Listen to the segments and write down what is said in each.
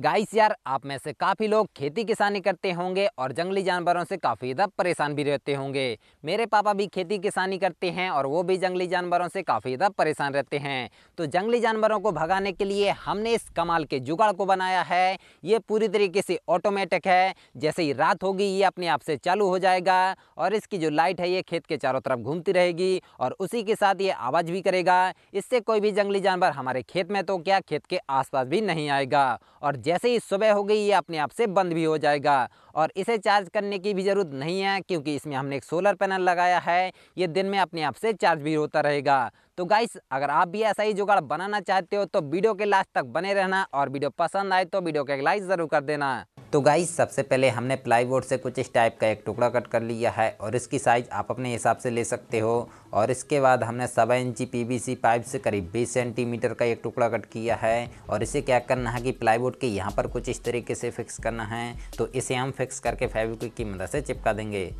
guys यार आप में से काफ़ी लोग खेती किसानी करते होंगे और जंगली जानवरों से काफ़ी ज़्यादा परेशान भी रहते होंगे मेरे पापा भी खेती किसानी करते हैं और वो भी जंगली जानवरों से काफ़ी ज़्यादा परेशान रहते हैं तो जंगली जानवरों को भगाने के लिए हमने इस कमाल के जुगाड़ को बनाया है ये पूरी तरीके से ऑटोमेटिक है जैसे ही रात होगी ये अपने आप से चालू हो जाएगा और इसकी जो लाइट है ये खेत के चारों तरफ घूमती रहेगी और उसी के साथ ये आवाज़ भी करेगा इससे कोई भी जंगली जानवर हमारे खेत में तो क्या खेत के आसपास भी नहीं आएगा और जैसे ही सुबह हो गई ये अपने आप से बंद भी हो जाएगा और इसे चार्ज करने की भी ज़रूरत नहीं है क्योंकि इसमें हमने एक सोलर पैनल लगाया है ये दिन में अपने आप से चार्ज भी होता रहेगा तो गाइस अगर आप भी ऐसा ही जुगाड़ बनाना चाहते हो तो वीडियो के लास्ट तक बने रहना और वीडियो पसंद आए तो वीडियो को एक लाइक ज़रूर कर देना तो गाइस सबसे पहले हमने प्लाईवुड से कुछ इस टाइप का एक टुकड़ा कट कर लिया है और इसकी साइज़ आप अपने हिसाब से ले सकते हो और इसके बाद हमने सवा इंची पीवीसी पाइप से करीब 20 सेंटीमीटर का एक टुकड़ा कट किया है और इसे क्या करना है कि प्लाईवुड के यहाँ पर कुछ इस तरीके से फिक्स करना है तो इसे हम फिक्स प्रेस करके फेविक्विक की मदद से चिपका देंगे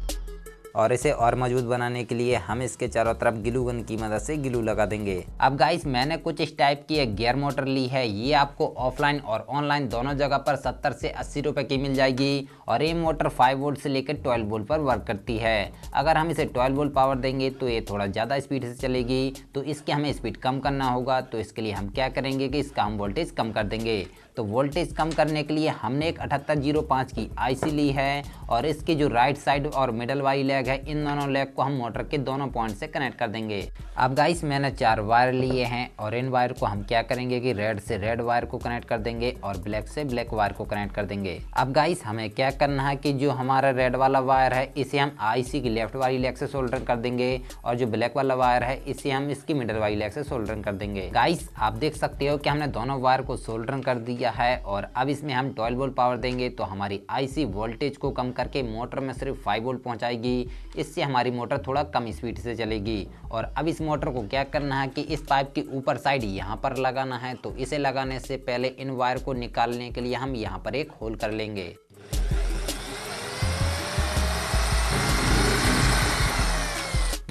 और इसे और मजबूत बनाने के लिए हम इसके चारों तरफ गिलू गन की मदद से गिलू लगा देंगे अब गाइस मैंने कुछ इस टाइप की एक गियर मोटर ली है ये आपको ऑफलाइन और ऑनलाइन दोनों जगह पर 70 से 80 रुपए की मिल जाएगी और ये मोटर 5 वोल्ट से लेकर 12 वोल्ट पर वर्क करती है अगर हम इसे 12 वोल्ट पावर देंगे तो ये थोड़ा ज़्यादा स्पीड से चलेगी तो इसकी हमें स्पीड कम करना होगा तो इसके लिए हम क्या करेंगे कि इसका हम वोल्टेज कम कर देंगे तो वोल्टेज कम करने के लिए हमने एक अठहत्तर जीरो पाँच की आईसी ली है और इसकी जो राइट साइड और मिडल वाली लेग है इन दोनों लेग को हम मोटर के दोनों पॉइंट से कनेक्ट कर देंगे अब गाइस मैंने चार वायर लिए हैं और इन वायर को हम क्या करेंगे कि रेड से रेड वायर को कनेक्ट कर देंगे और ब्लैक से ब्लैक वायर को कनेक्ट कर देंगे अब गाइस हमें क्या करना है कि जो हमारा रेड वाला वायर है इसे हम आईसी की लेफ्ट वाली लेग से सोल्डर कर देंगे और जो ब्लैक वाला वायर है इसे हम इसकी मिडल वाली लेग से सोल्डरिंग कर देंगे गाइस आप देख सकते हो कि हमने दोनों वायर को सोल्डरिंग कर दिया दिया है और अब इसमें हम 12 वोल्ट पावर देंगे तो हमारी आईसी वोल्टेज को कम करके मोटर में सिर्फ 5 वोल्ट पहुंचाएगी इससे हमारी मोटर थोड़ा कम स्पीड से चलेगी और अब इस मोटर को क्या करना है कि इस पाइप के ऊपर साइड यहाँ पर लगाना है तो इसे लगाने से पहले इन वायर को निकालने के लिए हम यहाँ पर एक होल कर लेंगे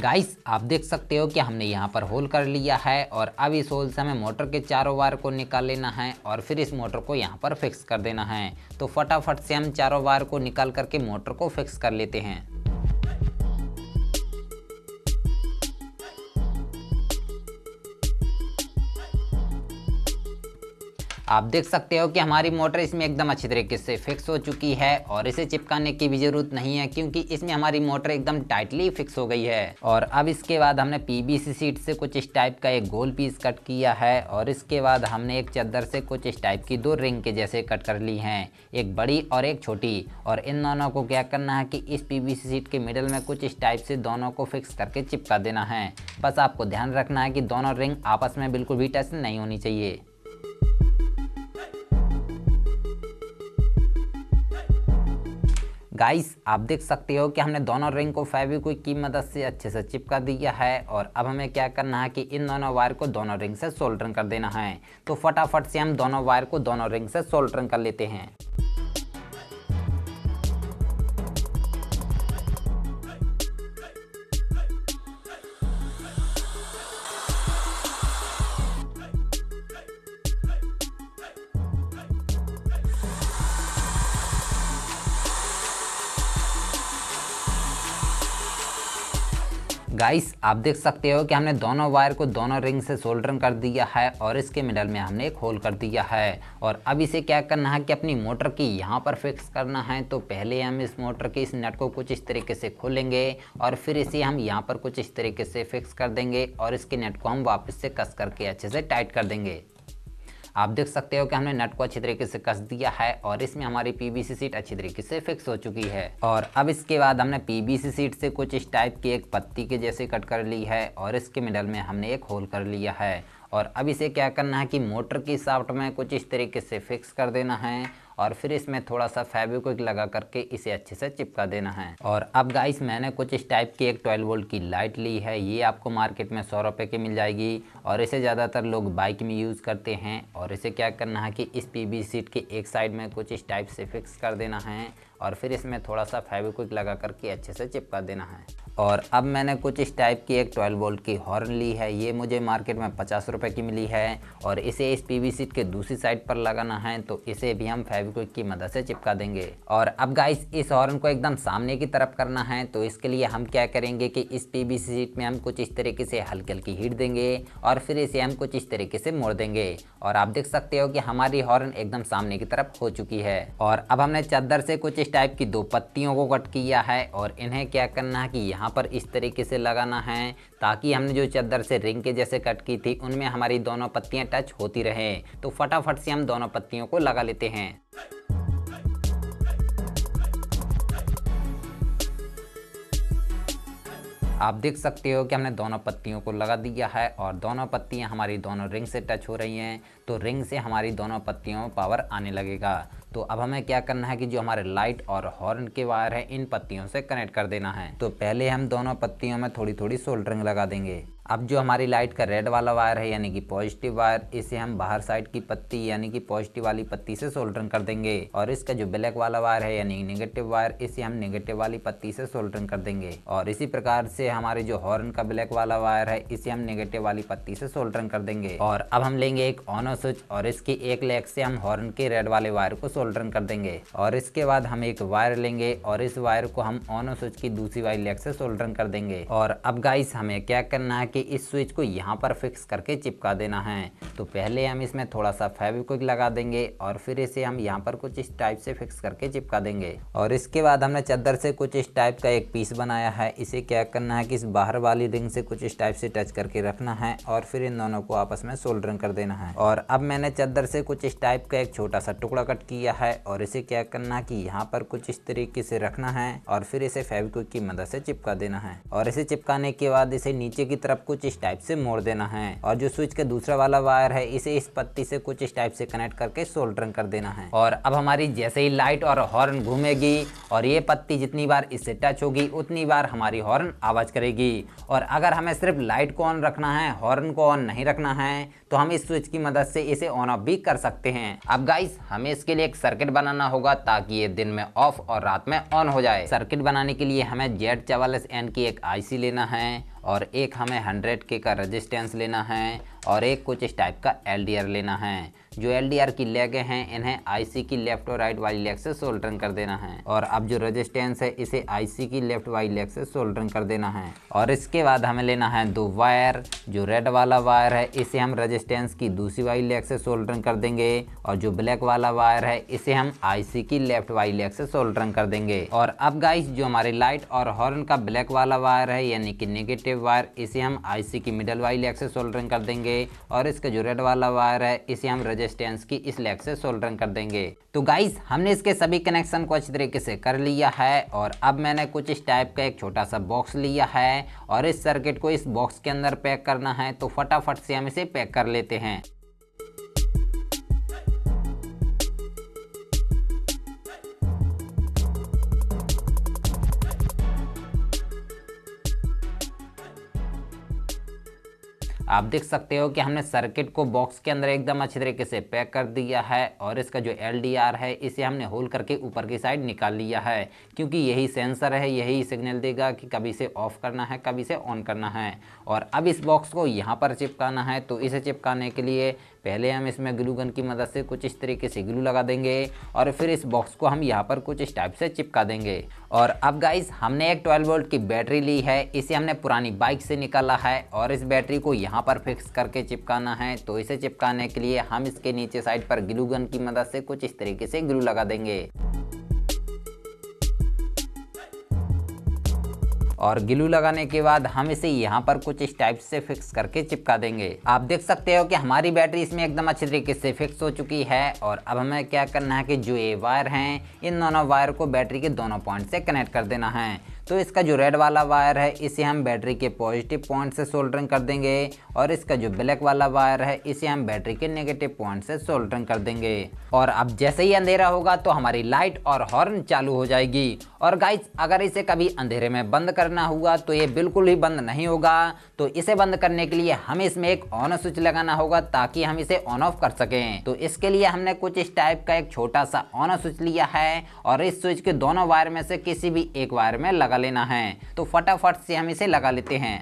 गाइस आप देख सकते हो कि हमने यहाँ पर होल कर लिया है और अब इस होल से हमें मोटर के चारों वायर को निकाल लेना है और फिर इस मोटर को यहाँ पर फिक्स कर देना है तो फटाफट से हम चारों वायर को निकाल करके मोटर को फिक्स कर लेते हैं आप देख सकते हो कि हमारी मोटर इसमें एकदम अच्छी तरीके से फिक्स हो चुकी है और इसे चिपकाने की भी जरूरत नहीं है क्योंकि इसमें हमारी मोटर एकदम टाइटली फिक्स हो गई है और अब इसके बाद हमने पीबीसी सीट से कुछ इस टाइप का एक गोल पीस कट किया है और इसके बाद हमने एक चद्दर से कुछ इस टाइप की दो रिंग के जैसे कट कर ली हैं एक बड़ी और एक छोटी और इन दोनों को क्या करना है कि इस पीबीसी सीट के मिडल में कुछ इस टाइप से दोनों को फिक्स करके चिपका देना है बस आपको ध्यान रखना है कि दोनों रिंग आपस में बिल्कुल भी टच नहीं होनी चाहिए गाइस आप देख सकते हो कि हमने दोनों रिंग को फेविक्विक की मदद से अच्छे से चिपका दिया है और अब हमें क्या करना है कि इन दोनों वायर को दोनों रिंग से सोल्डरिंग कर देना है तो फटाफट से हम दोनों वायर को दोनों रिंग से सोल्डरिंग कर लेते हैं गाइस आप देख सकते हो कि हमने दोनों वायर को दोनों रिंग से सोल्डरिंग कर दिया है और इसके मिडल में हमने एक होल कर दिया है और अब इसे क्या करना है कि अपनी मोटर की यहाँ पर फिक्स करना है तो पहले हम इस मोटर के इस नट को कुछ इस तरीके से खोलेंगे और फिर इसे हम यहाँ पर कुछ इस तरीके से फिक्स कर देंगे और इसके नेट को हम वापस से कस करके अच्छे से टाइट कर देंगे आप देख सकते हो कि हमने नट को अच्छी तरीके से कस दिया है और इसमें हमारी पीबीसी सीट अच्छी तरीके से फिक्स हो चुकी है और अब इसके बाद हमने पीबीसी सीट से कुछ इस टाइप की एक पत्ती के जैसे कट कर ली है और इसके मिडल में हमने एक होल कर लिया है और अब इसे क्या करना है कि मोटर की साफ्ट में कुछ इस तरीके से फिक्स कर देना है और फिर इसमें थोड़ा सा फेविक्विक लगा करके इसे अच्छे से चिपका देना है और अब गाइस मैंने कुछ इस टाइप की एक ट्वेल्व वोल्ट की लाइट ली है ये आपको मार्केट में सौ रुपये की मिल जाएगी और इसे ज़्यादातर लोग बाइक में यूज़ करते हैं और इसे क्या करना है कि इस पी सीट के एक साइड में कुछ इस टाइप से फिक्स कर देना है और फिर इसमें थोड़ा सा फेविक्विक लगा करके अच्छे से चिपका देना है और अब मैंने कुछ इस टाइप की एक 12 वोल्ट की हॉर्न ली है ये मुझे मार्केट में पचास रुपये की मिली है और इसे इस पीवी सीट के दूसरी साइड पर लगाना है तो इसे भी हम फेविक्विक की मदद से चिपका देंगे और अब गाइस इस हॉर्न को एकदम सामने की तरफ करना है तो इसके लिए हम क्या करेंगे कि इस वी सीट में हम कुछ इस तरीके से हल्की हल्की हीट देंगे और फिर इसे हम कुछ इस तरीके से मोड़ देंगे और आप देख सकते हो कि हमारी हॉर्न एकदम सामने की तरफ हो चुकी है और अब हमने चादर से कुछ इस टाइप की दो पत्तियों को कट किया है और इन्हें क्या करना है कि यहाँ यहाँ पर इस तरीके से लगाना है ताकि हमने जो चादर से रिंग के जैसे कट की थी उनमें हमारी दोनों पत्तियाँ टच होती रहे तो फटाफट से हम दोनों पत्तियों को लगा लेते हैं आप देख सकते हो कि हमने दोनों पत्तियों को लगा दिया है और दोनों पत्तियां हमारी दोनों रिंग से टच हो रही हैं तो रिंग से हमारी दोनों पत्तियों में पावर आने लगेगा तो अब हमें क्या करना है कि जो हमारे लाइट और हॉर्न के वायर हैं इन पत्तियों से कनेक्ट कर देना है तो पहले हम दोनों पत्तियों में थोड़ी थोड़ी सोल्डरिंग लगा देंगे अब जो हमारी लाइट का रेड वाला वायर है यानी कि पॉजिटिव वायर इसे हम बाहर साइड की पत्ती यानी कि पॉजिटिव वाली पत्ती से सोल्डरिंग कर देंगे और इसका जो ब्लैक वाला वायर है यानी नेगेटिव वायर इसे हम नेगेटिव वाली पत्ती से सोल्डरिंग कर देंगे और इसी प्रकार से हमारे जो हॉर्न का ब्लैक वाला वायर है इसे हम नेगेटिव वाली पत्ती से सोल्डरिंग कर देंगे और अब हम लेंगे एक ऑनो स्विच और इसकी एक लेग से हम हॉर्न के रेड वाले वायर को सोल्डरिंग कर देंगे और इसके बाद हम एक वायर लेंगे और इस वायर को हम ऑनो स्विच की दूसरी वाली लेग से सोल्डरिंग कर देंगे और अब गाइस हमें क्या करना है कि इस स्विच को यहाँ पर फिक्स करके चिपका देना है तो पहले हम इसमें थोड़ा सा फेविक्विक लगा देंगे और फिर इसे हम यहाँ पर कुछ इस टाइप से फिक्स करके चिपका देंगे और इसके बाद हमने चद्दर से कुछ इस टाइप का एक पीस बनाया है इसे क्या करना है कि इस बाहर वाली रिंग से कुछ इस टाइप से टच करके रखना है और फिर इन दोनों को आपस में सोल्डरिंग कर देना है और अब मैंने चद्दर से कुछ इस टाइप का एक छोटा सा टुकड़ा कट किया है और इसे क्या करना है कि यहाँ पर कुछ इस तरीके से रखना है और फिर इसे फेविक्विक की मदद से चिपका देना है और इसे चिपकाने के बाद इसे नीचे की तरफ कुछ इस टाइप से मोड़ देना है और जो स्विच का दूसरा वाला वायर है इसे इस पत्ती से कुछ इस टाइप से कनेक्ट करके सोल्डरिंग कर देना है और अब हमारी जैसे ही लाइट और हॉर्न घूमेगी और ये पत्ती जितनी बार इससे टच होगी उतनी बार हमारी हॉर्न आवाज़ करेगी और अगर हमें सिर्फ लाइट को ऑन रखना है हॉर्न को ऑन नहीं रखना है तो हम इस स्विच की मदद से इसे ऑन ऑफ भी कर सकते हैं अब गाइस हमें इसके लिए एक सर्किट बनाना होगा ताकि ये दिन में ऑफ और रात में ऑन हो जाए सर्किट बनाने के लिए हमें जेड चवालस एन की एक आईसी लेना है और एक हमें हंड्रेड के का रजिस्टेंस लेना है और एक कुछ इस टाइप का एल लेना है जो एल की लेगें हैं इन्हें आईसी की लेफ्ट और राइट वाली लेग से सोल्डरिंग कर देना है और अब जो रेजिस्टेंस है इसे आईसी की लेफ्ट वाली लेग से सोल्डरिंग कर देना है और इसके बाद हमें लेना है दो वायर जो रेड वाला वायर है इसे हम रेजिस्टेंस की दूसरी वाली लेग से सोल्डरिंग कर देंगे और जो ब्लैक वाला वायर है इसे हम आईसी की लेफ्ट वाली लेग से सोल्डरिंग कर देंगे और अब गाइस जो हमारे लाइट और हॉर्न का ब्लैक वाला वायर है यानी कि नेगेटिव वायर इसे हम आईसी की मिडल वाली लेग से सोल्डरिंग कर देंगे और इसका जो रेड वाला वायर है इसे हम रेजिस्टेंस की इस लेग से सोल्डरिंग कर देंगे तो गाइस हमने इसके सभी कनेक्शन को अच्छी तरीके से कर लिया है और अब मैंने कुछ इस टाइप का एक छोटा सा बॉक्स लिया है और इस सर्किट को इस बॉक्स के अंदर पैक करना है तो फटाफट से हम इसे पैक कर लेते हैं आप देख सकते हो कि हमने सर्किट को बॉक्स के अंदर एकदम अच्छे तरीके से पैक कर दिया है और इसका जो एल है इसे हमने होल करके ऊपर की साइड निकाल लिया है क्योंकि यही सेंसर है यही सिग्नल देगा कि कभी इसे ऑफ करना है कभी इसे ऑन करना है और अब इस बॉक्स को यहाँ पर चिपकाना है तो इसे चिपकाने के लिए पहले हम इसमें ग्लू गन की मदद से कुछ इस तरीके से ग्लू लगा देंगे और फिर इस बॉक्स को हम यहाँ पर कुछ इस टाइप से चिपका देंगे और अब गाइज हमने एक 12 वोल्ट की बैटरी ली है इसे हमने पुरानी बाइक से निकाला है और इस बैटरी को यहाँ पर फिक्स करके चिपकाना है तो इसे चिपकाने के लिए हम इसके नीचे साइड पर ग्लू गन की मदद से कुछ इस तरीके से ग्लू लगा देंगे और गिलू लगाने के बाद हम इसे यहाँ पर कुछ इस टाइप से फिक्स करके चिपका देंगे आप देख सकते हो कि हमारी बैटरी इसमें एकदम अच्छे तरीके से फिक्स हो चुकी है और अब हमें क्या करना है कि जो ये वायर हैं इन दोनों वायर को बैटरी के दोनों पॉइंट से कनेक्ट कर देना है तो इसका जो रेड वाला वायर है इसे हम बैटरी के पॉजिटिव पॉइंट से सोल्डरिंग कर देंगे और इसका जो ब्लैक वाला वायर है इसे हम बैटरी के नेगेटिव पॉइंट से सोल्डरिंग कर देंगे और अब जैसे ही अंधेरा होगा तो हमारी लाइट और हॉर्न चालू हो जाएगी और गाइज अगर इसे कभी अंधेरे में बंद करना होगा तो ये बिल्कुल ही बंद नहीं होगा तो इसे बंद करने के लिए हमें इसमें एक ऑन स्विच लगाना होगा ताकि हम इसे ऑन ऑफ कर सकें तो इसके लिए हमने कुछ इस टाइप का एक छोटा सा ऑन स्विच लिया है और इस स्विच के दोनों वायर में से किसी भी एक वायर में लगा लगा लेना है तो फटाफट से हम इसे लगा लेते हैं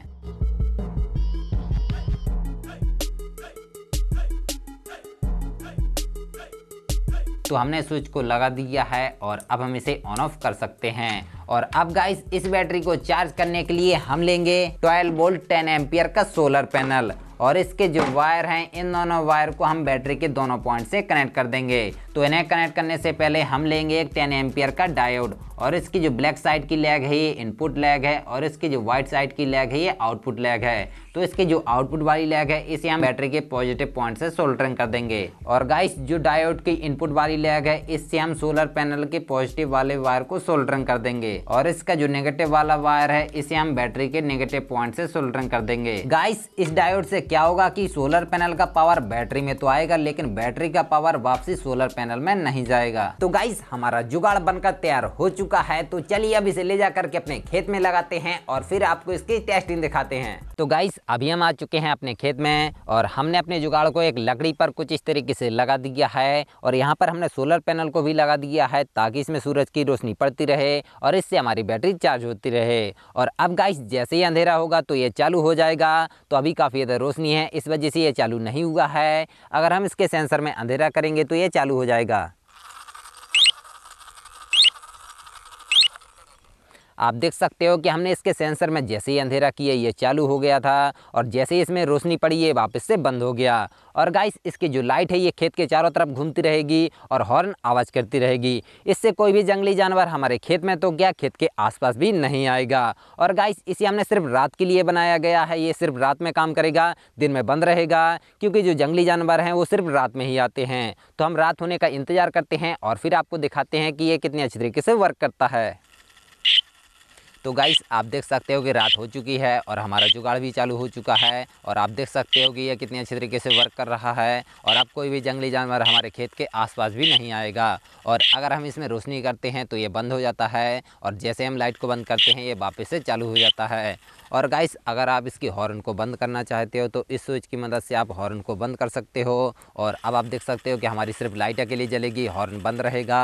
तो हमने स्विच को लगा दिया है और अब हम इसे ऑन ऑफ कर सकते हैं और अब गाइस इस बैटरी को चार्ज करने के लिए हम लेंगे 12 वोल्ट 10 एम्पियर का सोलर पैनल और इसके जो वायर हैं इन दोनों वायर को हम बैटरी के दोनों पॉइंट से कनेक्ट कर देंगे तो इन्हें कनेक्ट करने से पहले हम लेंगे एक 10 एम्पियर का डायोड और इसकी जो ब्लैक साइड की लैग है ये इनपुट लैग है और इसकी जो व्हाइट साइड की लैग है ये आउटपुट लैग है तो इसकी जो आउटपुट वाली लैग है इसे हम बैटरी के पॉजिटिव पॉइंट से सोल्डरिंग कर देंगे और गाइस जो डायोड की इनपुट वाली लैग है इससे हम सोलर पैनल के पॉजिटिव वाले वायर को सोल्डरिंग कर देंगे और इसका जो नेगेटिव वाला वायर है इसे हम बैटरी के नेगेटिव पॉइंट से सोल्डरिंग कर देंगे गाइस इस डायोड से क्या होगा की सोलर पैनल का पावर बैटरी में तो आएगा लेकिन बैटरी का पावर वापसी सोलर पैनल में नहीं जाएगा तो गाइस हमारा जुगाड़ बनकर तैयार हो चुका चुका है तो चलिए अब इसे ले जाकर के अपने खेत में लगाते हैं और फिर आपको इसकी टेस्टिंग दिखाते हैं तो गाइस अभी हम आ चुके हैं अपने खेत में और हमने अपने जुगाड़ को एक लकड़ी पर कुछ इस तरीके से लगा दिया है और यहाँ पर हमने सोलर पैनल को भी लगा दिया है ताकि इसमें सूरज की रोशनी पड़ती रहे और इससे हमारी बैटरी चार्ज होती रहे और अब गाइस जैसे ही अंधेरा होगा तो ये चालू हो जाएगा तो अभी काफ़ी ज़्यादा रोशनी है इस वजह से ये चालू नहीं हुआ है अगर हम इसके सेंसर में अंधेरा करेंगे तो ये चालू हो जाएगा आप देख सकते हो कि हमने इसके सेंसर में जैसे ही अंधेरा किया ये चालू हो गया था और जैसे ही इसमें रोशनी पड़ी ये वापस से बंद हो गया और गाइस इसकी जो लाइट है ये खेत के चारों तरफ घूमती रहेगी और हॉर्न आवाज़ करती रहेगी इससे कोई भी जंगली जानवर हमारे खेत में तो गया खेत के आसपास भी नहीं आएगा और गाइस इसे हमने सिर्फ रात के लिए बनाया गया है ये सिर्फ रात में काम करेगा दिन में बंद रहेगा क्योंकि जो जंगली जानवर हैं वो सिर्फ रात में ही आते हैं तो हम रात होने का इंतज़ार करते हैं और फिर आपको दिखाते हैं कि ये कितने अच्छे तरीके से वर्क करता है तो गाइस आप देख सकते हो कि रात हो चुकी है और हमारा जुगाड़ भी चालू हो चुका है और आप देख सकते हो कि यह कितने अच्छे तरीके से वर्क कर रहा है और अब कोई भी जंगली जानवर हमारे खेत के आसपास भी नहीं आएगा और अगर हम इसमें रोशनी करते हैं तो ये बंद हो जाता है और जैसे हम लाइट को बंद करते हैं ये वापस से चालू हो जाता है और गाइस अगर आप इसकी हॉर्न को बंद करना चाहते हो तो इस स्विच की मदद से आप हॉर्न को बंद कर सकते हो और अब आप देख सकते हो कि हमारी सिर्फ लाइट अकेली जलेगी हॉर्न बंद रहेगा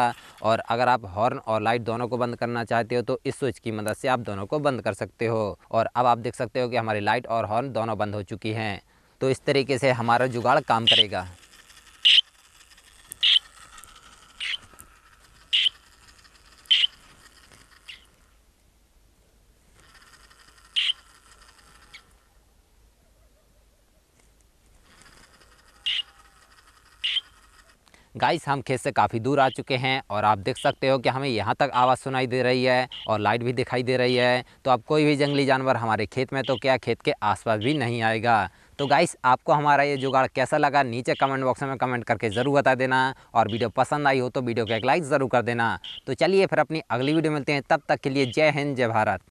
और अगर आप हॉर्न और लाइट दोनों को बंद करना चाहते हो तो इस स्विच की मदद से आप दोनों को बंद कर सकते हो और अब आप देख सकते हो कि हमारी लाइट और हॉर्न दोनों बंद हो चुकी हैं तो इस तरीके से हमारा जुगाड़ काम करेगा गाइस हम खेत से काफ़ी दूर आ चुके हैं और आप देख सकते हो कि हमें यहाँ तक आवाज़ सुनाई दे रही है और लाइट भी दिखाई दे रही है तो अब कोई भी जंगली जानवर हमारे खेत में तो क्या खेत के आसपास भी नहीं आएगा तो गाइस आपको हमारा ये जुगाड़ कैसा लगा नीचे कमेंट बॉक्स में कमेंट करके ज़रूर बता देना और वीडियो पसंद आई हो तो वीडियो को एक लाइक ज़रूर कर देना तो चलिए फिर अपनी अगली वीडियो मिलते हैं तब तक के लिए जय हिंद जय भारत